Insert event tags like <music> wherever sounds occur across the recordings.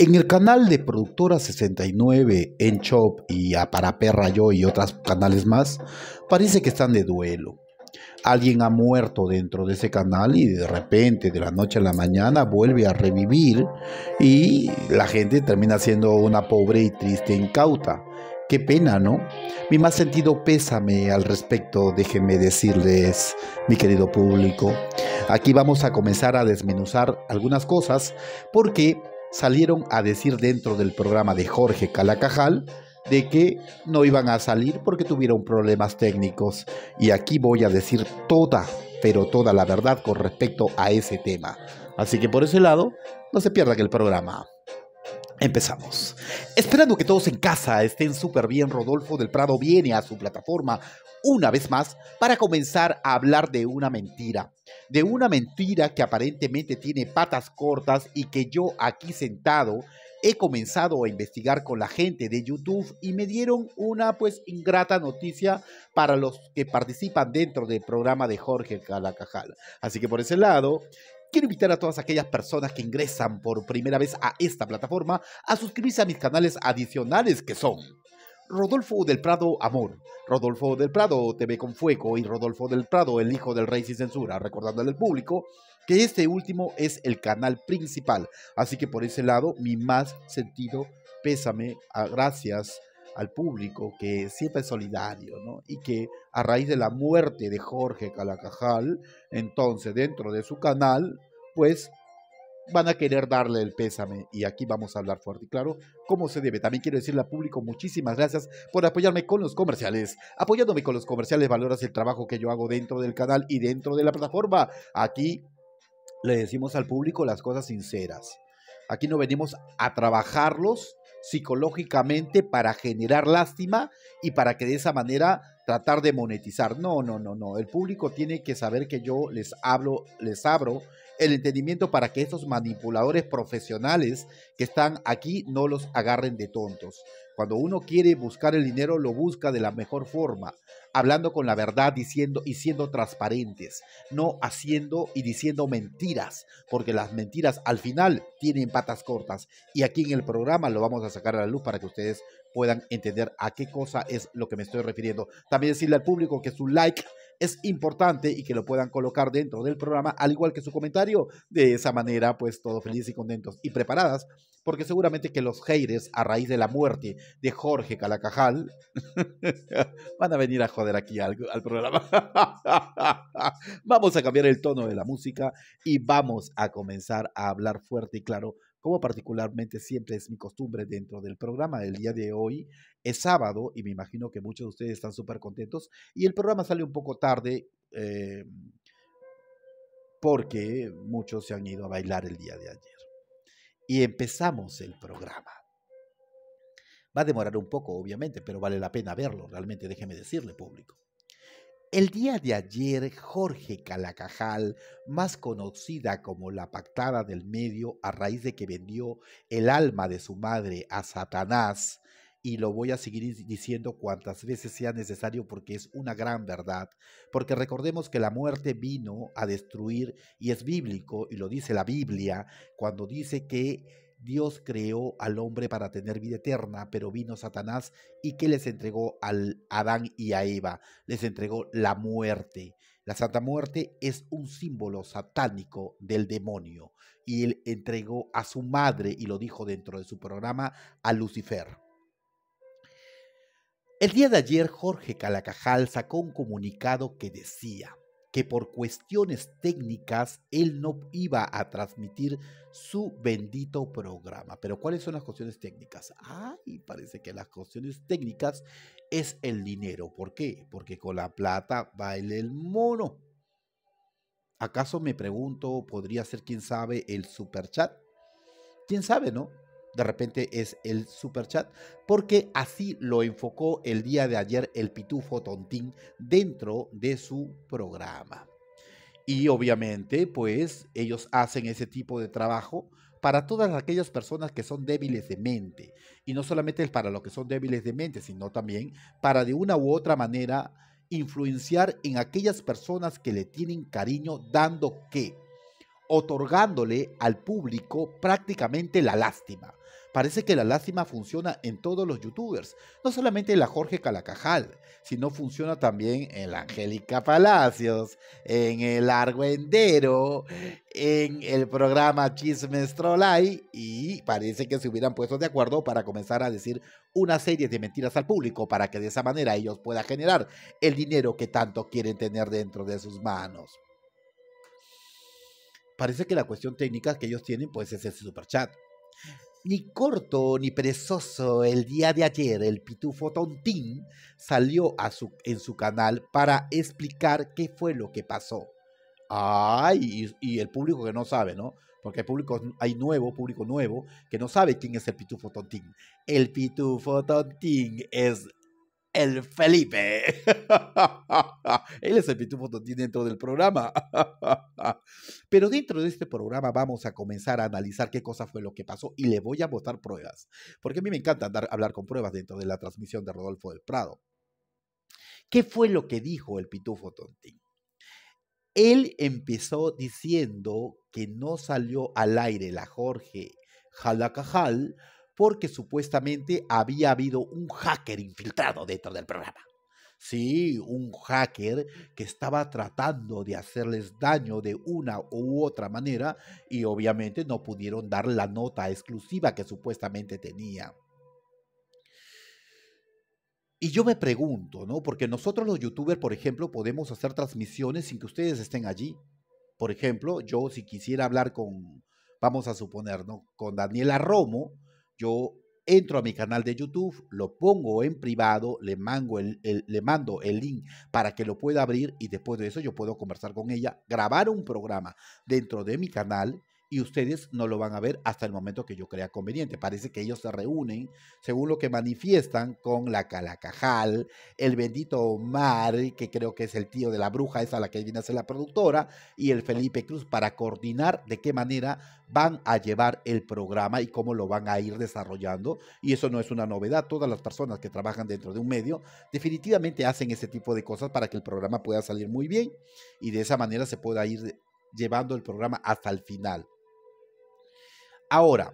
En el canal de Productora 69, en Chop y a Para Yo y otros canales más, parece que están de duelo. Alguien ha muerto dentro de ese canal y de repente, de la noche a la mañana, vuelve a revivir y la gente termina siendo una pobre y triste incauta. Qué pena, ¿no? Mi más sentido pésame al respecto, déjenme decirles, mi querido público. Aquí vamos a comenzar a desmenuzar algunas cosas porque salieron a decir dentro del programa de Jorge Calacajal de que no iban a salir porque tuvieron problemas técnicos. Y aquí voy a decir toda, pero toda la verdad con respecto a ese tema. Así que por ese lado, no se pierda que el programa. Empezamos. Esperando que todos en casa estén súper bien, Rodolfo del Prado viene a su plataforma una vez más para comenzar a hablar de una mentira de una mentira que aparentemente tiene patas cortas y que yo aquí sentado he comenzado a investigar con la gente de YouTube y me dieron una pues ingrata noticia para los que participan dentro del programa de Jorge Calacajal. Así que por ese lado, Quiero invitar a todas aquellas personas que ingresan por primera vez a esta plataforma a suscribirse a mis canales adicionales que son Rodolfo del Prado Amor, Rodolfo del Prado TV con Fuego y Rodolfo del Prado El Hijo del Rey sin Censura, recordándole al público que este último es el canal principal. Así que por ese lado, mi más sentido pésame, a, gracias al público que siempre es solidario, ¿no? Y que a raíz de la muerte de Jorge Calacajal, entonces dentro de su canal, pues van a querer darle el pésame y aquí vamos a hablar fuerte y claro como se debe. También quiero decirle al público muchísimas gracias por apoyarme con los comerciales. Apoyándome con los comerciales valoras el trabajo que yo hago dentro del canal y dentro de la plataforma. Aquí le decimos al público las cosas sinceras. Aquí no venimos a trabajarlos psicológicamente para generar lástima y para que de esa manera tratar de monetizar. No, no, no, no. El público tiene que saber que yo les hablo, les abro el entendimiento para que estos manipuladores profesionales que están aquí no los agarren de tontos. Cuando uno quiere buscar el dinero, lo busca de la mejor forma, hablando con la verdad, diciendo y siendo transparentes, no haciendo y diciendo mentiras, porque las mentiras al final tienen patas cortas. Y aquí en el programa lo vamos a sacar a la luz para que ustedes puedan entender a qué cosa es lo que me estoy refiriendo. También decirle al público que su like es importante y que lo puedan colocar dentro del programa, al igual que su comentario. De esa manera, pues todos felices y contentos y preparadas, porque seguramente que los haters, a raíz de la muerte de Jorge Calacajal, <laughs> van a venir a joder aquí al, al programa. <laughs> vamos a cambiar el tono de la música y vamos a comenzar a hablar fuerte y claro como particularmente siempre es mi costumbre dentro del programa el día de hoy. Es sábado y me imagino que muchos de ustedes están súper contentos y el programa sale un poco tarde eh, porque muchos se han ido a bailar el día de ayer. Y empezamos el programa. Va a demorar un poco, obviamente, pero vale la pena verlo, realmente déjeme decirle, público. El día de ayer, Jorge Calacajal, más conocida como la pactada del medio a raíz de que vendió el alma de su madre a Satanás, y lo voy a seguir diciendo cuantas veces sea necesario porque es una gran verdad, porque recordemos que la muerte vino a destruir y es bíblico y lo dice la Biblia cuando dice que Dios creó al hombre para tener vida eterna, pero vino Satanás y que les entregó a Adán y a Eva, les entregó la muerte. La Santa Muerte es un símbolo satánico del demonio y él entregó a su madre, y lo dijo dentro de su programa, a Lucifer. El día de ayer Jorge Calacajal sacó un comunicado que decía, que por cuestiones técnicas él no iba a transmitir su bendito programa. Pero ¿cuáles son las cuestiones técnicas? Ay, parece que las cuestiones técnicas es el dinero. ¿Por qué? Porque con la plata baila el mono. ¿Acaso me pregunto, podría ser, quién sabe, el superchat? ¿Quién sabe, no? de repente es el super chat, porque así lo enfocó el día de ayer el Pitufo Tontín dentro de su programa. Y obviamente, pues ellos hacen ese tipo de trabajo para todas aquellas personas que son débiles de mente. Y no solamente para los que son débiles de mente, sino también para de una u otra manera influenciar en aquellas personas que le tienen cariño, dando que otorgándole al público prácticamente la lástima. Parece que la lástima funciona en todos los youtubers, no solamente en la Jorge Calacajal, sino funciona también en la Angélica Palacios, en el Endero, en el programa Chismes Trollay y parece que se hubieran puesto de acuerdo para comenzar a decir una serie de mentiras al público para que de esa manera ellos puedan generar el dinero que tanto quieren tener dentro de sus manos parece que la cuestión técnica que ellos tienen puede es el superchat. Ni corto ni perezoso, el día de ayer el Pitufo Tontín salió en su canal para explicar qué fue lo que pasó. Ay, y, el público que no sabe, ¿no? Porque hay público, hay nuevo, público nuevo, que no sabe quién es el Pitufo Tontín. El Pitufo Tontín es el Felipe. <laughs> Él es el pitufo Tontín dentro del programa. <laughs> Pero dentro de este programa vamos a comenzar a analizar qué cosa fue lo que pasó y le voy a mostrar pruebas. Porque a mí me encanta hablar con pruebas dentro de la transmisión de Rodolfo del Prado. ¿Qué fue lo que dijo el pitufo Tontín? Él empezó diciendo que no salió al aire la Jorge Jalacajal porque supuestamente había habido un hacker infiltrado dentro del programa. Sí, un hacker que estaba tratando de hacerles daño de una u otra manera y obviamente no pudieron dar la nota exclusiva que supuestamente tenía. Y yo me pregunto, ¿no? Porque nosotros los youtubers, por ejemplo, podemos hacer transmisiones sin que ustedes estén allí. Por ejemplo, yo si quisiera hablar con, vamos a suponer, ¿no? Con Daniela Romo, yo entro a mi canal de YouTube, lo pongo en privado, le, le mando el link para que lo pueda abrir y después de eso yo puedo conversar con ella, grabar un programa dentro de mi canal y ustedes no lo van a ver hasta el momento que yo crea conveniente. Parece que ellos se reúnen, según lo que manifiestan, con la Calacajal, el bendito Omar, que creo que es el tío de la bruja, esa la que viene a ser la productora, y el Felipe Cruz para coordinar de qué manera van a llevar el programa y cómo lo van a ir desarrollando. Y eso no es una novedad. Todas las personas que trabajan dentro de un medio definitivamente hacen ese tipo de cosas para que el programa pueda salir muy bien y de esa manera se pueda ir llevando el programa hasta el final. Ahora,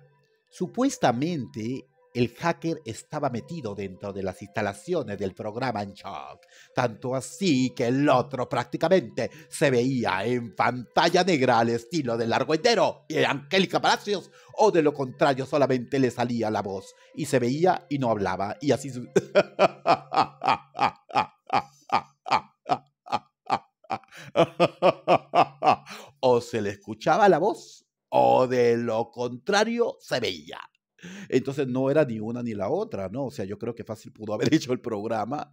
supuestamente el hacker estaba metido dentro de las instalaciones del programa shock. tanto así que el otro prácticamente se veía en pantalla negra al estilo del Entero y de Angélica Palacios, o de lo contrario solamente le salía la voz y se veía y no hablaba, y así... <laughs> o se le escuchaba la voz o de lo contrario se veía. Entonces no era ni una ni la otra, ¿no? O sea, yo creo que fácil pudo haber <laughs> hecho el programa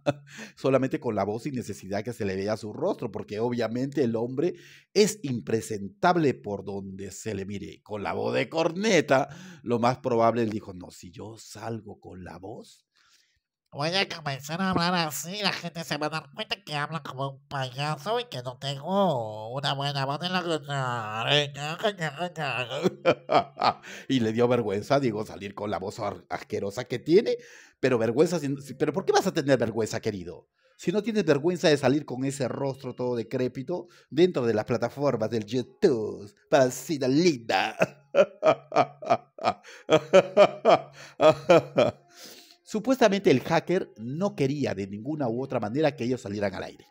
solamente con la voz y necesidad que se le vea su rostro, porque obviamente el hombre es impresentable por donde se le mire. Con la voz de corneta, lo más probable él dijo, no, si yo salgo con la voz, Voy a comenzar a hablar así, la gente se va a dar cuenta que hablo como un payaso y que no tengo una buena voz en la Y le dio vergüenza, digo, salir con la voz asquerosa que tiene, pero vergüenza, pero ¿por qué vas a tener vergüenza, querido? Si no tienes vergüenza de salir con ese rostro todo decrépito dentro de las plataformas del YouTube, para linda. <laughs> Supuestamente el hacker no quería de ninguna u otra manera que ellos salieran al aire.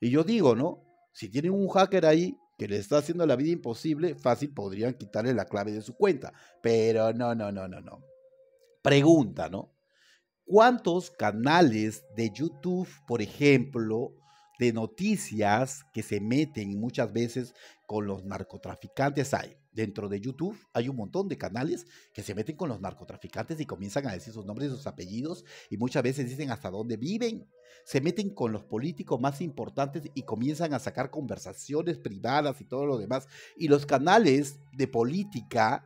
Y yo digo, ¿no? Si tienen un hacker ahí que le está haciendo la vida imposible, fácil podrían quitarle la clave de su cuenta. Pero no, no, no, no, no. Pregunta, ¿no? ¿Cuántos canales de YouTube, por ejemplo, de noticias que se meten muchas veces con los narcotraficantes hay? Dentro de YouTube hay un montón de canales que se meten con los narcotraficantes y comienzan a decir sus nombres y sus apellidos y muchas veces dicen hasta dónde viven. Se meten con los políticos más importantes y comienzan a sacar conversaciones privadas y todo lo demás. Y los canales de política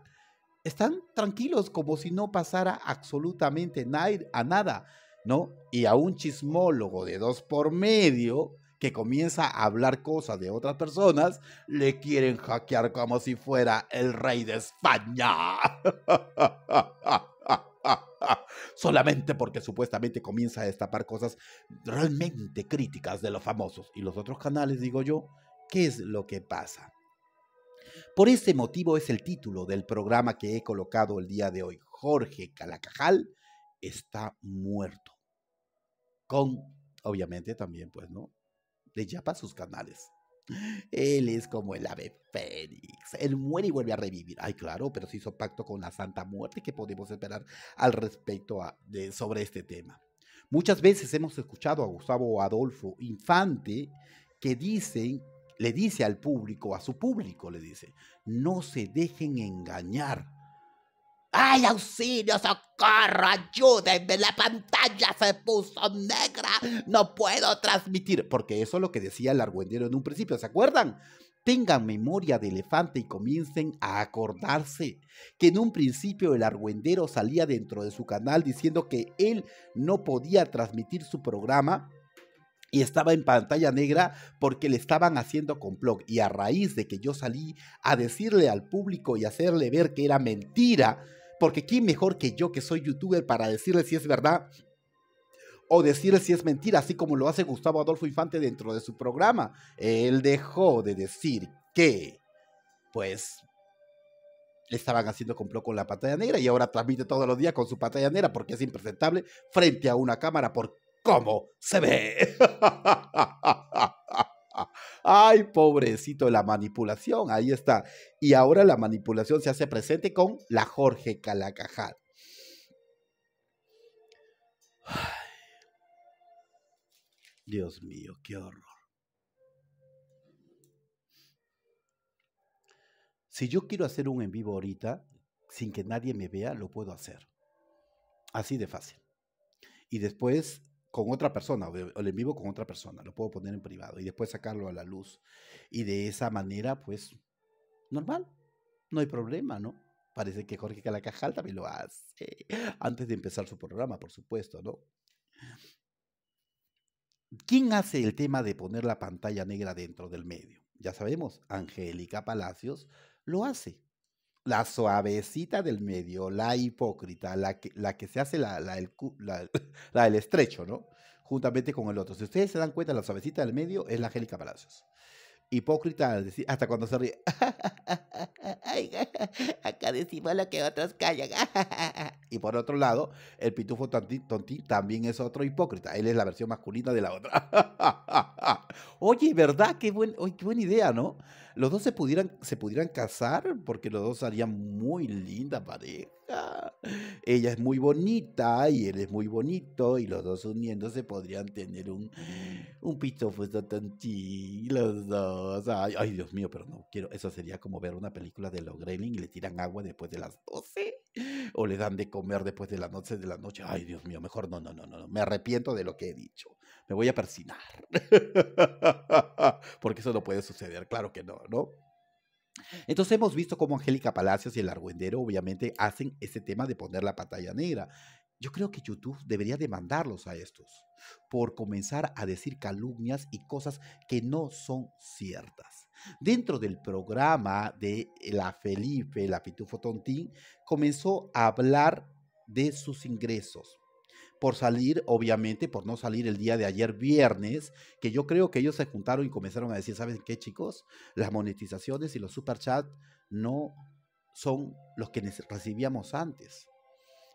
están tranquilos como si no pasara absolutamente nada, ¿no? Y a un chismólogo de dos por medio que comienza a hablar cosas de otras personas, le quieren hackear como si fuera el rey de España. <laughs> Solamente porque supuestamente comienza a destapar cosas realmente críticas de los famosos. Y los otros canales, digo yo, ¿qué es lo que pasa? Por ese motivo es el título del programa que he colocado el día de hoy. Jorge Calacajal está muerto. Con, obviamente también, pues, ¿no? Ya para sus canales. Él es como el ave fénix. Él muere y vuelve a revivir. Ay, claro, pero se hizo pacto con la Santa Muerte. ¿Qué podemos esperar al respecto sobre este tema? Muchas veces hemos escuchado a Gustavo Adolfo Infante que dice, le dice al público, a su público, le dice, no se dejen engañar ¡Ay, auxilio, socorro, ayúdenme! La pantalla se puso negra, no puedo transmitir. Porque eso es lo que decía el argüendero en un principio, ¿se acuerdan? Tengan memoria de elefante y comiencen a acordarse que en un principio el argüendero salía dentro de su canal diciendo que él no podía transmitir su programa y estaba en pantalla negra porque le estaban haciendo complot. Y a raíz de que yo salí a decirle al público y hacerle ver que era mentira porque quién mejor que yo, que soy youtuber, para decirle si es verdad o decirle si es mentira, así como lo hace Gustavo Adolfo Infante dentro de su programa. Él dejó de decir que, pues, estaban haciendo complot con la pantalla negra y ahora transmite todos los días con su pantalla negra porque es impresentable frente a una cámara por cómo se ve. <laughs> Ay, pobrecito, la manipulación, ahí está. Y ahora la manipulación se hace presente con la Jorge Calacajal. Dios mío, qué horror. Si yo quiero hacer un en vivo ahorita, sin que nadie me vea, lo puedo hacer. Así de fácil. Y después con otra persona, o en vivo con otra persona, lo puedo poner en privado y después sacarlo a la luz. Y de esa manera, pues, normal, no hay problema, ¿no? Parece que Jorge Calacajal también lo hace, antes de empezar su programa, por supuesto, ¿no? ¿Quién hace el tema de poner la pantalla negra dentro del medio? Ya sabemos, Angélica Palacios lo hace la suavecita del medio, la hipócrita, la que, la que se hace la, el, <laughs> del estrecho, ¿no? Juntamente con el otro. Si ustedes se dan cuenta, la suavecita del medio es la Angélica Palacios hipócrita hasta cuando se ríe. <laughs> <laughs> Acá decimos lo que otros callan. Y por otro lado, el pitufo tontín, también es otro hipócrita. Él es la versión masculina de la otra. Oye, ¿verdad? Qué, buen, qué buena idea, ¿no? los dos se pudieran, se pudieran casar porque los dos harían muy linda pareja. Ella es muy bonita y él es muy bonito y los dos uniéndose podrían tener un, un puesto tan los dos. Ay, ay, Dios mío, pero no quiero, eso sería como ver una película de los Gremlin y le tiran agua después de las 12 o le dan de comer después de las noche de la noche. Ay, Dios mío, mejor no, no, no, no, me arrepiento de lo que he dicho me voy a persinar. <laughs> Porque eso no puede suceder, claro que no, ¿no? Entonces hemos visto cómo Angélica Palacios y el Argüendero obviamente hacen ese tema de poner la pantalla negra. Yo creo que YouTube debería demandarlos a estos por comenzar a decir calumnias y cosas que no son ciertas. Dentro del programa de la Felipe, la Pitufo Tontín, comenzó a hablar de sus ingresos por salir, obviamente, por no salir el día de ayer viernes, que yo creo que ellos se juntaron y comenzaron a decir, ¿saben qué chicos? Las monetizaciones y los superchats no son los que recibíamos antes.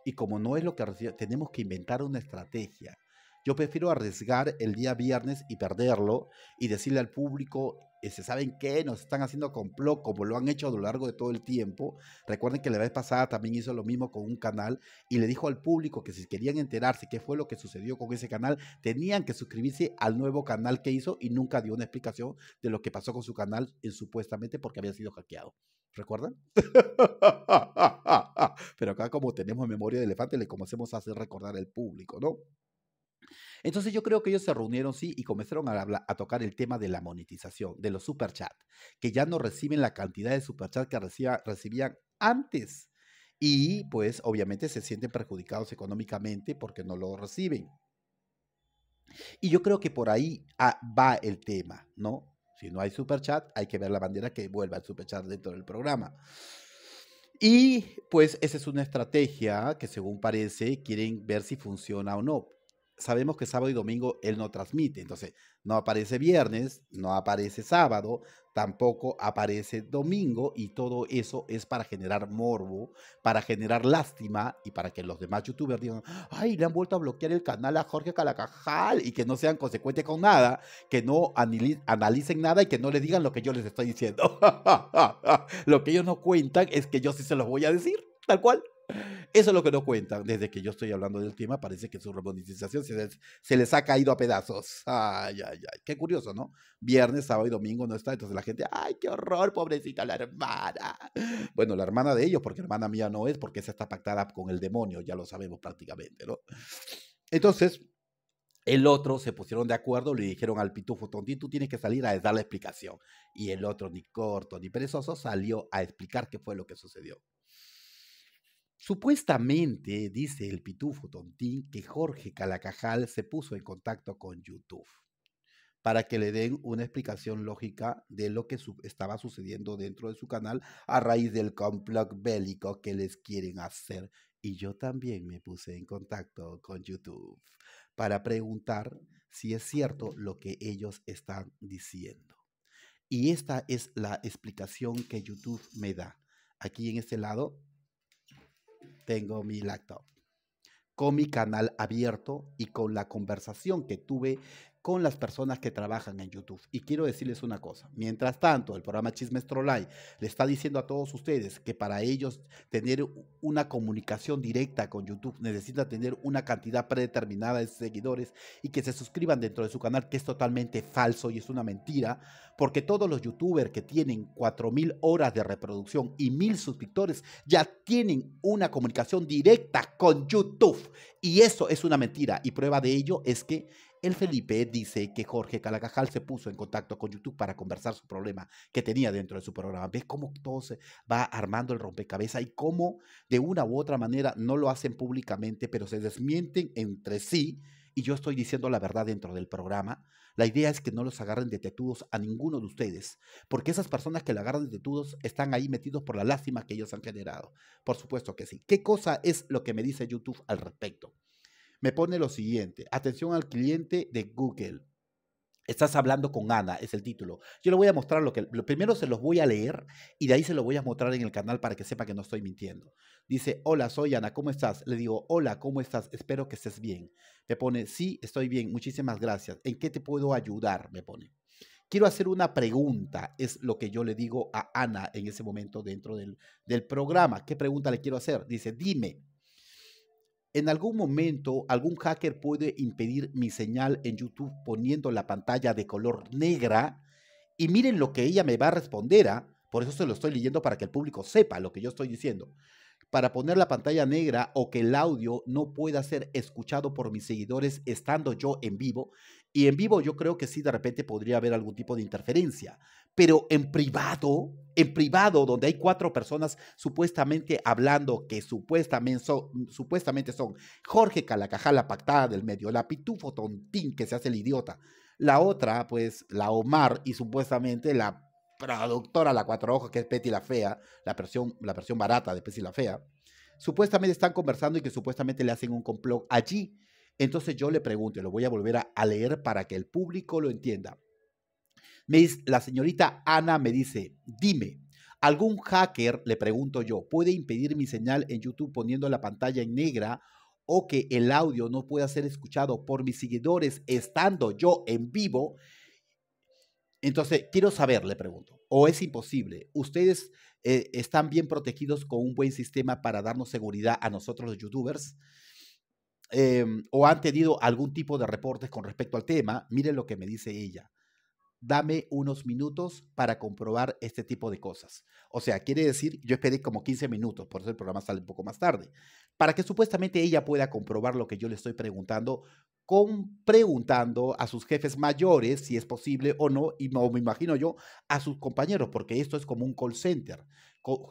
Y como no es lo que recibíamos, tenemos que inventar una estrategia. Yo prefiero arriesgar el día viernes y perderlo y decirle al público, este, ¿saben qué? Nos están haciendo complot como lo han hecho a lo largo de todo el tiempo. Recuerden que la vez pasada también hizo lo mismo con un canal y le dijo al público que si querían enterarse qué fue lo que sucedió con ese canal, tenían que suscribirse al nuevo canal que hizo y nunca dio una explicación de lo que pasó con su canal eh, supuestamente porque había sido hackeado. ¿Recuerdan? <laughs> Pero acá como tenemos memoria de elefante, le comencemos a hacer recordar al público, ¿no? Entonces yo creo que ellos se reunieron, sí, y comenzaron a, tocar el tema de la monetización, de los superchats, que ya no reciben la cantidad de superchats que recibían antes. Y pues obviamente se sienten perjudicados económicamente porque no lo reciben. Y yo creo que por ahí ah, va el tema, ¿no? Si no hay superchat, hay que ver la bandera que vuelva el superchat dentro del programa. Y pues esa es una estrategia que según parece quieren ver si funciona o no sabemos que sábado y domingo él no transmite. Entonces, no aparece viernes, no aparece sábado, tampoco aparece domingo y todo eso es para generar morbo, para generar lástima y para que los demás youtubers digan, ay, le han vuelto a bloquear el canal a Jorge Calacajal y que no sean consecuentes con nada, que no analicen nada y que no le digan lo que yo les estoy diciendo. <laughs> lo que ellos no cuentan es que yo sí se los voy a decir tal cual. Eso es lo que no cuentan. Desde que yo estoy hablando del tema, parece que su remonetización se les, se les, ha caído a pedazos. Ay, ay, ay. Qué curioso, ¿no? Viernes, sábado y domingo no está. Entonces la gente, ay, qué horror, pobrecita la hermana. Bueno, la hermana de ellos, porque hermana mía no es, porque esa está pactada con el demonio, ya lo sabemos prácticamente, ¿no? Entonces, el otro se pusieron de acuerdo, le dijeron al pitufo tonti tú tienes que salir a dar la explicación. Y el otro, ni corto ni perezoso, salió a explicar qué fue lo que sucedió. Supuestamente, dice el pitufo Tontín, que Jorge Calacajal se puso en contacto con YouTube para que le den una explicación lógica de lo que estaba sucediendo dentro de su canal a raíz del complot bélico que les quieren hacer. Y yo también me puse en contacto con YouTube para preguntar si es cierto lo que ellos están diciendo. Y esta es la explicación que YouTube me da. Aquí en este lado tengo mi laptop con mi canal abierto y con la conversación que tuve con las personas que trabajan en YouTube. Y quiero decirles una cosa. Mientras tanto, el programa Chismes Trolay le está diciendo a todos ustedes que para ellos tener una comunicación directa con YouTube necesita tener una cantidad predeterminada de seguidores y que se suscriban dentro de su canal, que es totalmente falso y es una mentira, porque todos los youtubers que tienen 4.000 horas de reproducción y 1.000 suscriptores ya tienen una comunicación directa con YouTube. Y eso es una mentira. Y prueba de ello es que el Felipe dice que Jorge Calacajal se puso en contacto con YouTube para conversar su problema que tenía dentro de su programa. ¿Ves cómo todo se va armando el rompecabezas y cómo de una u otra manera no lo hacen públicamente, pero se desmienten entre sí? Y yo estoy diciendo la verdad dentro del programa. La idea es que no los agarren de tetudos a ninguno de ustedes, porque esas personas que le agarran de tetudos están ahí metidos por la lástima que ellos han generado. Por supuesto que sí. ¿Qué cosa es lo que me dice YouTube al respecto? me pone lo siguiente, atención al cliente de Google. Estás hablando con Ana, es el título. Yo le voy a mostrar lo que... primero se los voy a leer y de ahí se los voy a mostrar en el canal para que sepa que no estoy mintiendo. Dice, hola, soy Ana, ¿cómo estás? Le digo, hola, ¿cómo estás? Espero que estés bien. Me pone, sí, estoy bien, muchísimas gracias. ¿En qué te puedo ayudar? Me pone. Quiero hacer una pregunta, es lo que yo le digo a Ana en ese momento dentro del, del programa. ¿Qué pregunta le quiero hacer? Dice, dime, en algún momento, algún hacker puede impedir mi señal en YouTube poniendo la pantalla de color negra. Y miren lo que ella me va a responder. a ¿ah? Por eso se lo estoy leyendo para que el público sepa lo que yo estoy diciendo. Para poner la pantalla negra o que el audio no pueda ser escuchado por mis seguidores estando yo en vivo, y en vivo yo creo que sí, de repente podría haber algún tipo de interferencia. Pero en privado, en privado, donde hay cuatro personas supuestamente hablando, que supuestamente son, mm, supuestamente son Jorge Pactada del Medio, la Pitufo Tontín, que se hace el idiota. La otra, pues, la Omar y supuestamente la productora La Cuatro Ojos, que es Peti la Fea, la versión, la versión barata de Peti la Fea. Supuestamente están conversando y que supuestamente le hacen un complot allí entonces yo le pregunto, lo voy a volver a, leer para que el público lo entienda. Me la señorita Ana me dice, dime, ¿algún hacker, le pregunto yo, puede impedir mi señal en YouTube poniendo la pantalla en negra o que el audio no pueda ser escuchado por mis seguidores estando yo en vivo? Entonces, quiero saber, le pregunto, o es imposible, ¿ustedes eh, están bien protegidos con un buen sistema para darnos seguridad a nosotros los youtubers? Em, o han tenido algún tipo de reportes con respecto al tema, miren lo que me dice ella. Dame unos minutos para comprobar este tipo de cosas. O sea, quiere decir, yo esperé como 15 minutos, por eso el programa sale un poco más tarde, para que supuestamente ella pueda comprobar lo que yo le estoy preguntando, preguntando a sus jefes mayores si es posible o no, y o me imagino yo, a sus compañeros, porque esto es como un call center.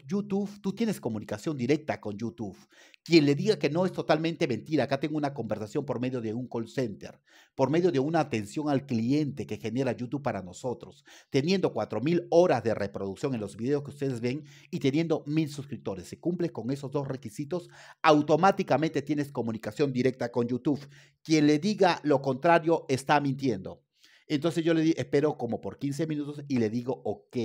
YouTube, tú tienes comunicación directa con YouTube. Quien le diga que no es totalmente mentira. Acá tengo una conversación por medio de un call center, por medio de una atención al cliente que genera YouTube para nosotros, teniendo 4.000 horas de reproducción en los videos que ustedes ven y teniendo 1.000 suscriptores. Si cumples con esos dos requisitos, automáticamente tienes comunicación directa con YouTube. Quien le diga lo contrario está mintiendo. Entonces yo le di, espero como por 15 minutos y le digo, ok,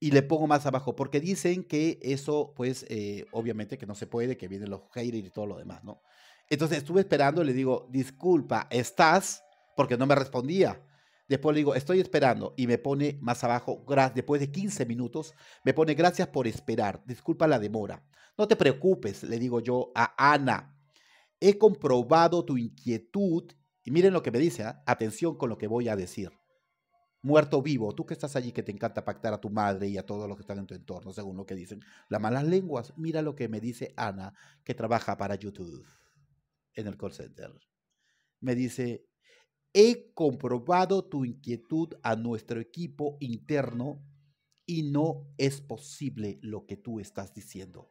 y le pongo más abajo, porque dicen que eso, pues, eh, obviamente que no se puede, que vienen los haters y todo lo demás, ¿no? Entonces estuve esperando, le digo, disculpa, ¿estás? Porque no me respondía. Después le digo, estoy esperando y me pone más abajo, después de 15 minutos, me pone gracias por esperar, disculpa la demora. No te preocupes, le digo yo a Ana, he comprobado tu inquietud y miren lo que me dice, ¿ah? atención con lo que voy a decir muerto vivo. Tú que estás allí, que te encanta pactar a tu madre y a todos los que están en tu entorno, según lo que dicen las malas lenguas. Mira lo que me dice Ana, que trabaja para YouTube en el call center. Me dice, he comprobado tu inquietud a nuestro equipo interno y no es posible lo que tú estás diciendo.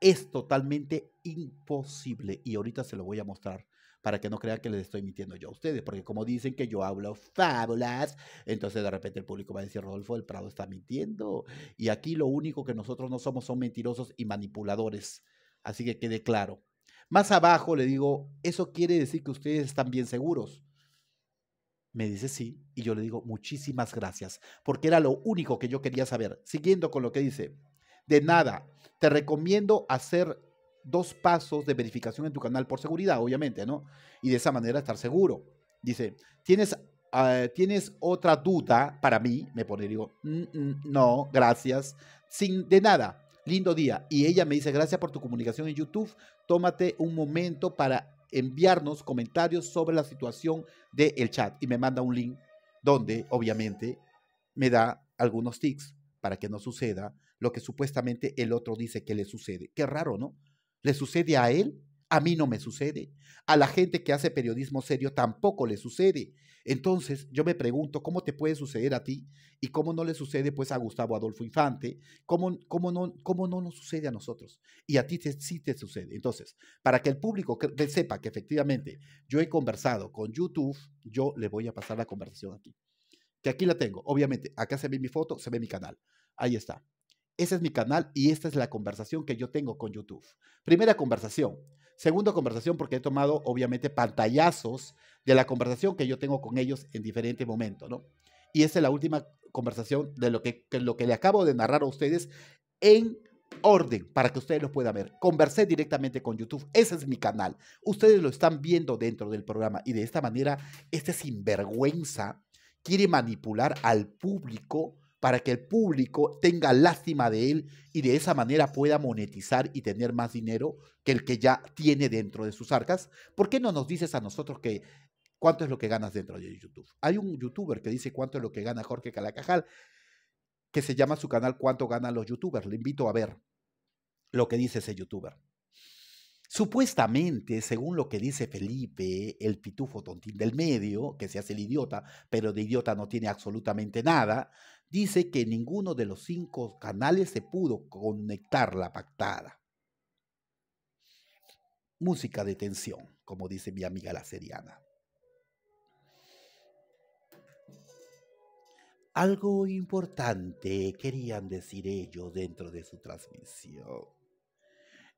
Es totalmente imposible y ahorita se lo voy a mostrar para que no crean que les estoy mintiendo yo a ustedes, porque como dicen que yo hablo fábulas, entonces de repente el público va a decir, Rodolfo, el Prado está mintiendo. Y aquí lo único que nosotros no somos son mentirosos y manipuladores. Así que quede claro. Más abajo le digo, eso quiere decir que ustedes están bien seguros. Me dice sí, y yo le digo muchísimas gracias, porque era lo único que yo quería saber. Siguiendo con lo que dice, de nada, te recomiendo hacer dos pasos de verificación en tu canal por seguridad, obviamente, ¿no? Y de esa manera estar seguro. Dice, ¿tienes, ah, ¿tienes otra duda para mí? Me pone, digo, mm, mm, no, gracias. Sin de nada. Lindo día. Y ella me dice, gracias por tu comunicación en YouTube. Tómate un momento para enviarnos comentarios sobre la situación del el chat. Y me manda un link donde, obviamente, me da algunos tics para que no suceda lo que supuestamente el otro dice que le sucede. Qué raro, ¿no? ¿Le sucede a él? A mí no me sucede. A la gente que hace periodismo serio tampoco le sucede. Entonces, yo me pregunto, ¿cómo te puede suceder a ti? ¿Y cómo no le sucede pues a Gustavo Adolfo Infante? ¿Cómo, no, cómo no nos sucede a nosotros? Y a ti sí te sucede. Entonces, para que el público sepa que efectivamente yo he conversado con YouTube, yo le voy a pasar la conversación aquí. Que aquí la tengo. Obviamente, acá se ve mi foto, se ve mi canal. Ahí está. Ese es mi canal y esta es la conversación que yo tengo con YouTube. Primera conversación. Segunda conversación porque he tomado obviamente pantallazos de la conversación que yo tengo con ellos en diferentes momentos, ¿no? Y esa es la última conversación de lo que, lo que le acabo de narrar a ustedes en orden para que ustedes lo puedan ver. Conversé directamente con YouTube. Ese es mi canal. Ustedes lo están viendo dentro del programa y de esta manera este sinvergüenza quiere manipular al público para que el público tenga lástima de él y de esa manera pueda monetizar y tener más dinero que el que ya tiene dentro de sus arcas? ¿Por qué no nos dices a nosotros que cuánto es lo que ganas dentro de YouTube? Hay un youtuber que dice cuánto es lo que gana Jorge Calacajal, que se llama su canal Cuánto ganan los youtubers. Le invito a ver lo que dice ese youtuber. Supuestamente, según lo que dice Felipe, el pitufo tontín del medio, que se hace el idiota, pero de idiota no tiene absolutamente nada, dice que ninguno de los cinco canales se pudo conectar la pactada. Música de tensión, como dice mi amiga la seriana. Algo importante querían decir ellos dentro de su transmisión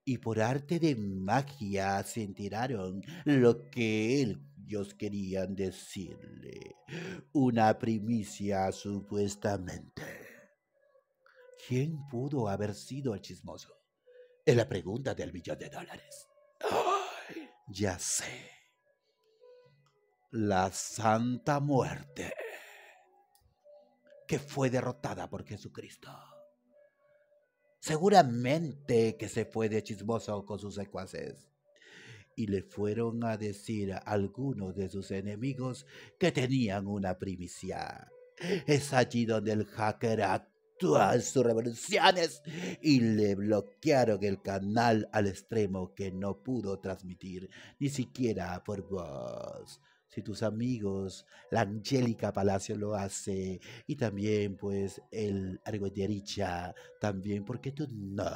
y por arte de magia se enteraron lo que ellos querían decirle. Una primicia supuestamente. ¿Quién pudo haber sido el chismoso? Es la pregunta del millón de dólares. Ya sé. La Santa Muerte, que fue derrotada por Jesucristo. Seguramente que se fue de chismoso con sus secuaces. Y le fueron a decir a algunos de sus enemigos que tenían una primicia. Es allí donde el hacker actúa en sus revoluciones y le bloquearon el canal al extremo que no pudo transmitir, ni siquiera por voz tus amigos, la Angélica Palacio lo hace, y también pues el Aricha también, porque tú no?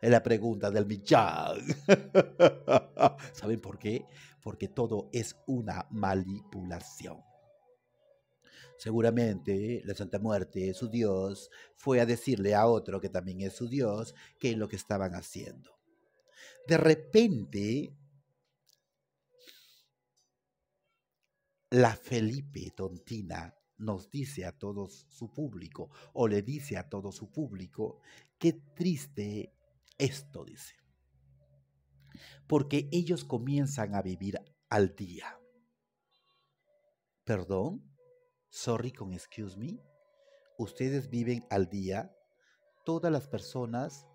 Es la pregunta del millón. <laughs> ¿Saben por qué? Porque todo es una manipulación. Seguramente la Santa Muerte, su Dios, fue a decirle a otro que también es su Dios, que es lo que estaban haciendo. De repente, la Felipe Tontina nos dice a todo su público, o le dice a todo su público, qué triste esto, dice. Porque ellos comienzan a vivir al día. ¿Perdón? Sorry con excuse me. Ustedes viven al día. Todas las personas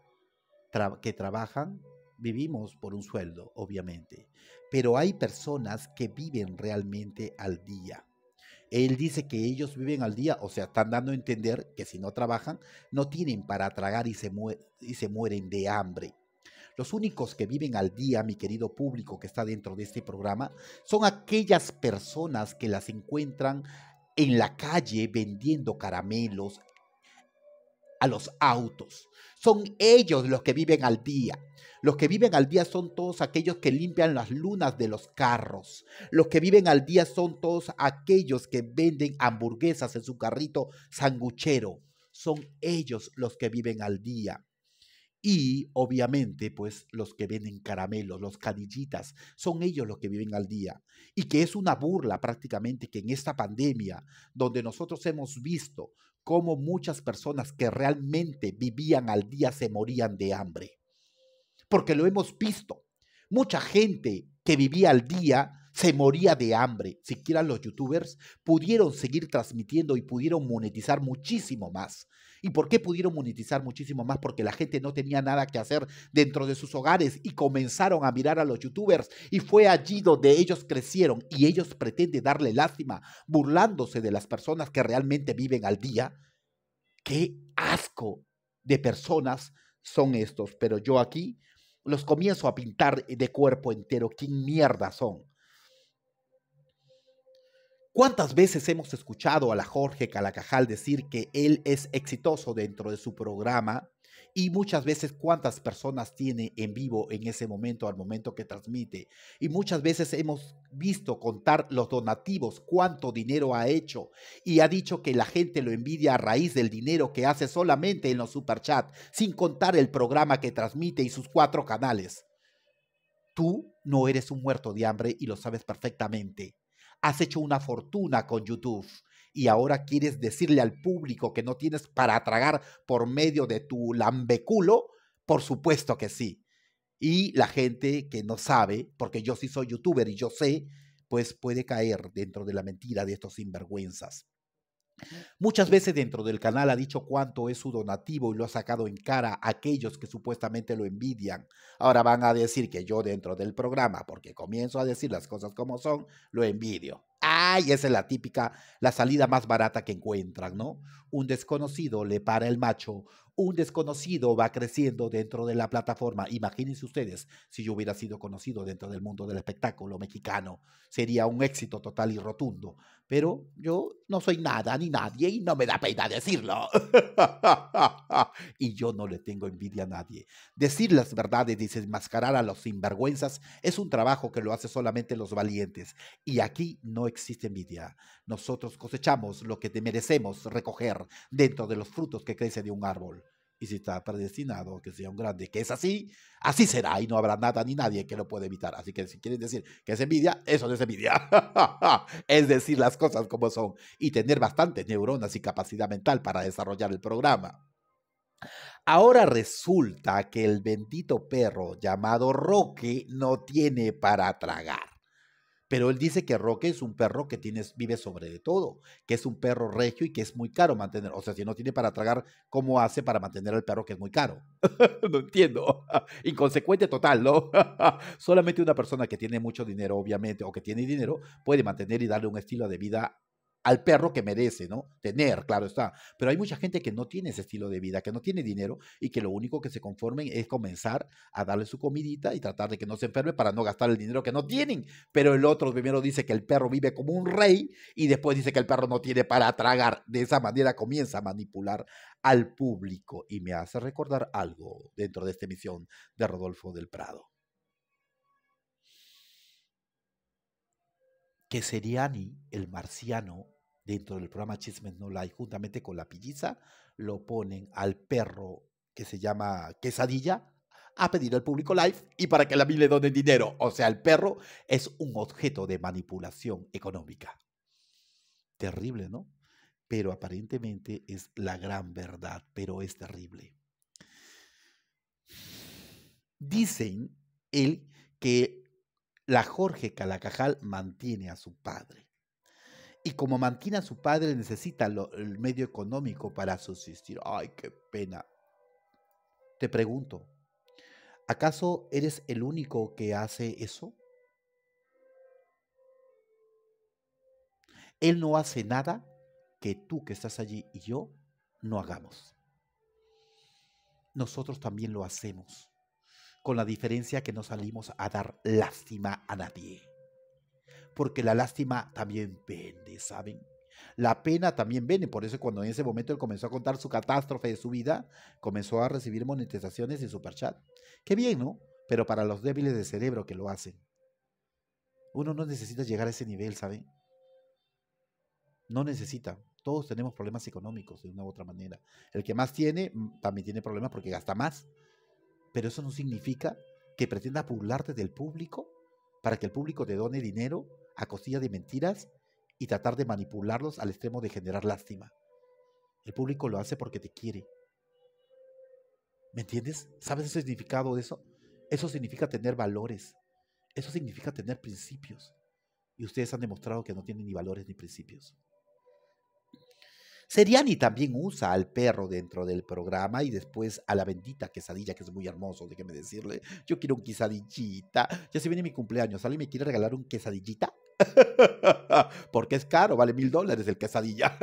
que trabajan Vivimos por un sueldo, obviamente, pero hay personas que viven realmente al día. Él dice que ellos viven al día, o sea, están dando a entender que si no trabajan, no tienen para tragar y se, y se mueren de hambre. Los únicos que viven al día, mi querido público que está dentro de este programa, son aquellas personas que las encuentran en la calle vendiendo caramelos, a los autos. Son ellos los que viven al día. Los que viven al día son todos aquellos que limpian las lunas de los carros. Los que viven al día son todos aquellos que venden hamburguesas en su carrito sanguchero. Son ellos los que viven al día. Y obviamente, pues los que venden caramelos, los canillitas, son ellos los que viven al día. Y que es una burla prácticamente que en esta pandemia, donde nosotros hemos visto cómo muchas personas que realmente vivían al día se morían de hambre. Porque lo hemos visto. Mucha gente que vivía al día se moría de hambre. Siquiera los youtubers pudieron seguir transmitiendo y pudieron monetizar muchísimo más. ¿Y por qué pudieron monetizar muchísimo más? Porque la gente no tenía nada que hacer dentro de sus hogares y comenzaron a mirar a los youtubers. Y fue allí donde ellos crecieron y ellos pretenden darle lástima, burlándose de las personas que realmente viven al día. ¡Qué asco de personas son estos! Pero yo aquí los comienzo a pintar de cuerpo entero. ¡Qué mierda son? ¿Cuántas veces hemos escuchado a la Jorge Calacajal decir que él es exitoso dentro de su programa? Y muchas veces cuántas personas tiene en vivo en ese momento, al momento que transmite. Y muchas veces hemos visto contar los donativos, cuánto dinero ha hecho. Y ha dicho que la gente lo envidia a raíz del dinero que hace solamente en los superchats, sin contar el programa que transmite y sus cuatro canales. Tú no eres un muerto de hambre y lo sabes perfectamente has hecho una fortuna con YouTube y ahora quieres decirle al público que no tienes para tragar por medio de tu lambeculo, por supuesto que sí. Y la gente que no sabe, porque yo sí soy youtuber y yo sé, pues puede caer dentro de la mentira de estos sinvergüenzas. Muchas veces dentro del canal ha dicho cuánto es su donativo y lo ha sacado en cara a aquellos que supuestamente lo envidian. Ahora van a decir que yo dentro del programa, porque comienzo a decir las cosas como son, lo envidio. ¡Ay! Esa es la típica, la salida más barata que encuentran, ¿no? Un desconocido le para el macho, un desconocido va creciendo dentro de la plataforma. Imagínense ustedes, si yo hubiera sido conocido dentro del mundo del espectáculo mexicano, sería un éxito total y rotundo. Pero yo no soy nada ni nadie y no me da pena decirlo. <laughs> y yo no le tengo envidia a nadie. Decir las verdades y desmascarar a los sinvergüenzas es un trabajo que lo hacen solamente los valientes. Y aquí no existe envidia. Nosotros cosechamos lo que merecemos recoger dentro de los frutos que crece de un árbol y si está predestinado que sea un grande, que es así, así será y no habrá nada ni nadie que lo pueda evitar. Así que si quieren decir que es envidia, eso no es envidia. <laughs> es decir las cosas como son y tener bastantes neuronas y capacidad mental para desarrollar el programa. Ahora resulta que el bendito perro llamado Roque no tiene para tragar. Pero él dice que Roque es un perro que tiene, vive sobre de todo, que es un perro regio y que es muy caro mantener. O sea, si no tiene para tragar, ¿cómo hace para mantener al perro que es muy caro? <laughs> no entiendo. <laughs> Inconsecuente total, ¿no? <laughs> Solamente una persona que tiene mucho dinero, obviamente, o que tiene dinero, puede mantener y darle un estilo de vida al perro que merece, ¿no? Tener, claro está. Pero hay mucha gente que no tiene ese estilo de vida, que no tiene dinero y que lo único que se conformen es comenzar a darle su comidita y tratar de que no se enferme para no gastar el dinero que no tienen. Pero el otro primero dice que el perro vive como un rey y después dice que el perro no tiene para tragar. De esa manera comienza a manipular al público y me hace recordar algo dentro de esta emisión de Rodolfo del Prado. que Seriani, el marciano, dentro del programa Chismes No Live, juntamente con la pilliza, lo ponen al perro que se llama Quesadilla a pedir al público live y para que la mil le donen dinero. O sea, el perro es un objeto de manipulación económica. Terrible, ¿no? Pero aparentemente es la gran verdad, pero es terrible. Dicen él que la Jorge Calacajal mantiene a su padre y como mantiene a su padre necesita el medio económico para subsistir. Ay, qué pena. Te pregunto, ¿acaso eres el único que hace eso? Él no hace nada que tú que estás allí y yo no hagamos. Nosotros también lo hacemos, con la diferencia que no salimos a dar lástima a nadie porque la lástima también vende, ¿saben? La pena también vende. por eso cuando en ese momento él comenzó a contar su catástrofe de su vida, comenzó a recibir monetizaciones en Superchat. Qué bien, ¿no? Pero para los débiles de cerebro que lo hacen. Uno no necesita llegar a ese nivel, ¿saben? No necesita. Todos tenemos problemas económicos de una u otra manera. El que más tiene mm, también tiene problemas porque gasta más. Pero eso no significa que pretenda burlarte del público para que el público te done dinero a de mentiras y tratar de manipularlos al extremo de generar lástima. El público lo hace porque te quiere. ¿Me entiendes? ¿Sabes el significado de eso? Eso significa tener valores. Eso significa tener principios. Y ustedes han demostrado que no tienen ni valores ni principios. Seriani también usa al perro dentro del programa y después a la bendita quesadilla, que es muy hermoso, déjeme decirle. Yo quiero un quesadillita. Ya se viene mi cumpleaños, ¿alguien me quiere regalar un quesadillita? <laughs> Porque es caro, vale mil dólares el quesadilla.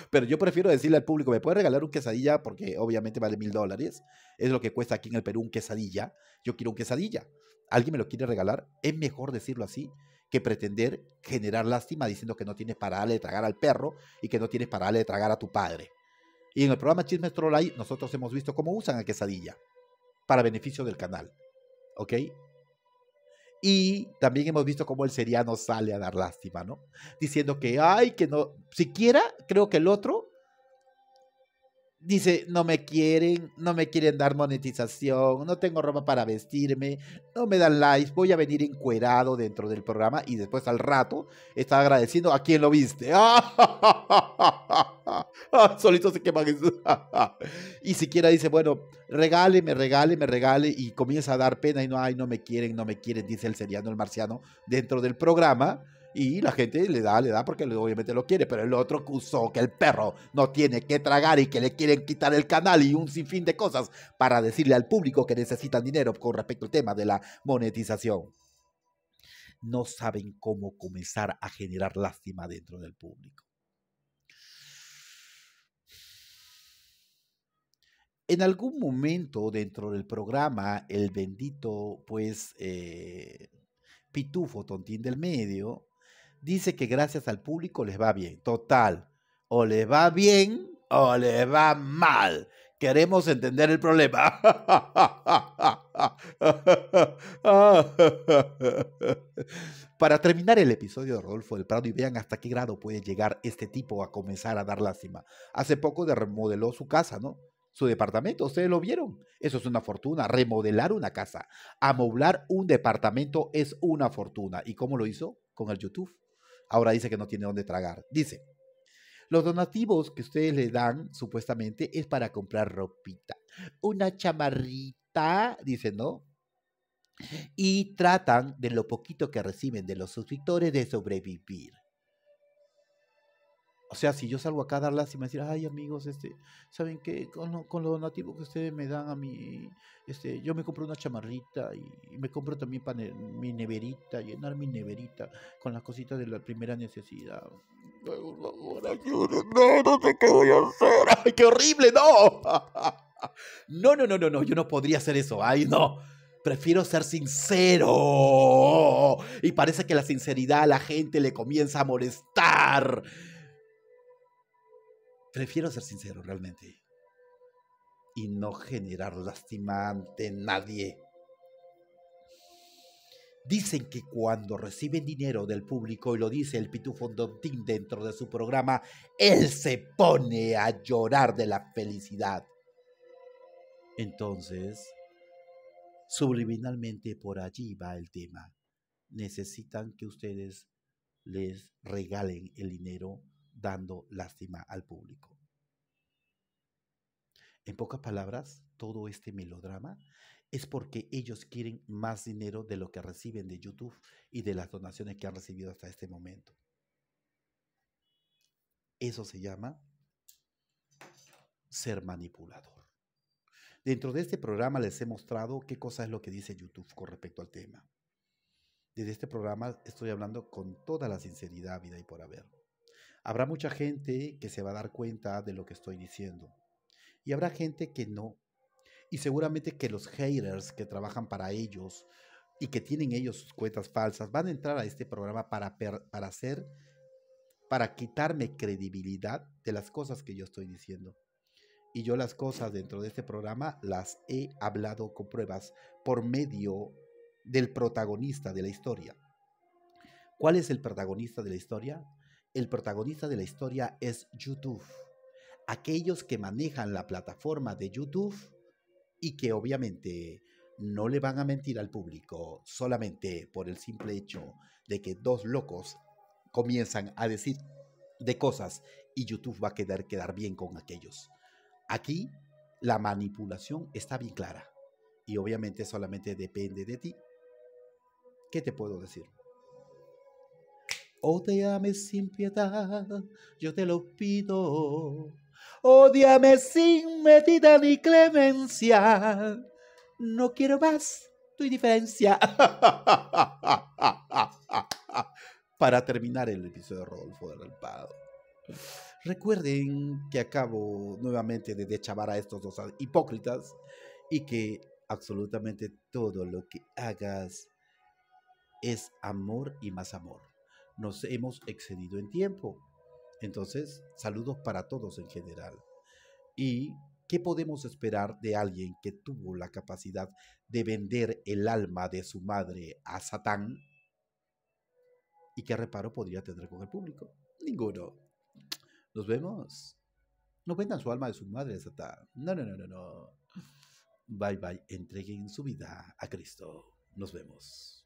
<laughs> Pero yo prefiero decirle al público, ¿me puede regalar un quesadilla? Porque obviamente vale mil dólares. Es lo que cuesta aquí en el Perú un quesadilla. Yo quiero un quesadilla. ¿Alguien me lo quiere regalar? Es mejor decirlo así que pretender generar lástima diciendo que no tienes para darle de tragar al perro y que no tienes para darle de tragar a tu padre. Y en el programa Chisme Troll nosotros hemos visto cómo usan el quesadilla para beneficio del canal. ¿Ok? Y también hemos visto cómo el seriano sale a dar lástima, ¿no? Diciendo que, ay, que no, siquiera creo que el otro dice, no me quieren, no me quieren dar monetización, no tengo ropa para vestirme, no me dan likes, voy a venir encuerado dentro del programa y después al rato está agradeciendo a quien lo viste. <laughs> <laughs> Ah, solito se quema <laughs> y siquiera dice, bueno, regale me regale. me regale Y comienza a dar pena y no, ay, no me quieren, no me quieren, dice el seriano, el marciano, dentro del programa. Y la gente le da, le da porque obviamente lo quiere, pero el otro acusó que el perro no tiene que tragar y que le quieren quitar el canal y un sinfín de cosas para decirle al público que necesitan dinero con respecto al tema de la monetización no saben cómo comenzar a generar lástima dentro del público. En algún momento dentro del programa, el bendito, pues, eh, Pitufo Tontín del Medio, dice que gracias al público les va bien. Total, o les va bien o les va mal. Queremos entender el problema. <laughs> Para terminar el episodio de Rodolfo del Prado y vean hasta qué grado puede llegar este tipo a comenzar a dar lástima. Hace poco remodeló su casa, ¿no? su departamento. Ustedes lo vieron. Eso es una fortuna. Remodelar una casa, amoblar un departamento es una fortuna. ¿Y cómo lo hizo? Con el YouTube. Ahora dice que no tiene dónde tragar. Dice, los donativos que ustedes le dan supuestamente es para comprar ropita. Una chamarrita, dice, ¿no? Y tratan de lo poquito que reciben de los suscriptores de sobrevivir. O sea, si yo salgo acá a darlas y me decir, ay amigos, este, ¿saben qué? Con lo, con donativo que ustedes me dan a mí, este, yo me compro una chamarrita y, me compro también para mi neverita, llenar mi neverita con las cositas de la primera necesidad. Por favor, ayúdenme, no, no sé qué voy a hacer. <laughs> ¡Ay, qué horrible! ¡No! <laughs> No, no, no, no, no, yo no podría hacer eso. ¡Ay, no! prefiero ser sincero. Y parece que la sinceridad a la gente le comienza a molestar prefiero ser sincero realmente y no generar lástima ante nadie. Dicen que cuando reciben dinero del público, y lo dice el Pitufo Dontín dentro de su programa, él se pone a llorar de la felicidad. Entonces, subliminalmente por allí va el tema. Necesitan que ustedes les regalen el dinero dando lástima al público. En pocas palabras, todo este melodrama es porque ellos quieren más dinero de lo que reciben de YouTube y de las donaciones que han recibido hasta este momento. Eso se llama ser manipulador. Dentro de este programa les he mostrado qué cosa es lo que dice YouTube con respecto al tema. Desde este programa estoy hablando con toda la sinceridad, vida y por haber. Habrá mucha gente que se va a dar cuenta de lo que estoy diciendo. Y habrá gente que no. Y seguramente que los haters que trabajan para ellos y que tienen ellos sus cuentas falsas van a entrar a este programa para, para hacer, para quitarme credibilidad de las cosas que yo estoy diciendo. Y yo las cosas dentro de este programa las he hablado con pruebas por medio del protagonista de la historia. ¿Cuál es el protagonista de la historia? El protagonista de la historia es YouTube. Aquellos que manejan la plataforma de YouTube y que obviamente no le van a mentir al público solamente por el simple hecho de que dos locos comienzan a decir de cosas y YouTube va a quedar, quedar bien con aquellos. Aquí la manipulación está bien clara y obviamente solamente depende de ti. ¿Qué te puedo decir? Ódiame oh, sin piedad, yo te lo pido. Oh, odiame sin medida ni clemencia. No quiero más tu indiferencia. <laughs> Para terminar el episodio de Rodolfo del Alpado. Recuerden que acabo nuevamente de chavar a estos dos hipócritas y que absolutamente todo lo que hagas es amor y más amor nos hemos excedido en tiempo. Entonces, saludos para todos en general. ¿Y qué podemos esperar de alguien que tuvo la capacidad de vender el alma de su madre a Satán? ¿Y qué reparo podría tener con el público? Ninguno. Nos vemos. No vendan su alma de su madre a Satán. No, no, no, no, no. Bye, bye. Entreguen su vida a Cristo. Nos vemos.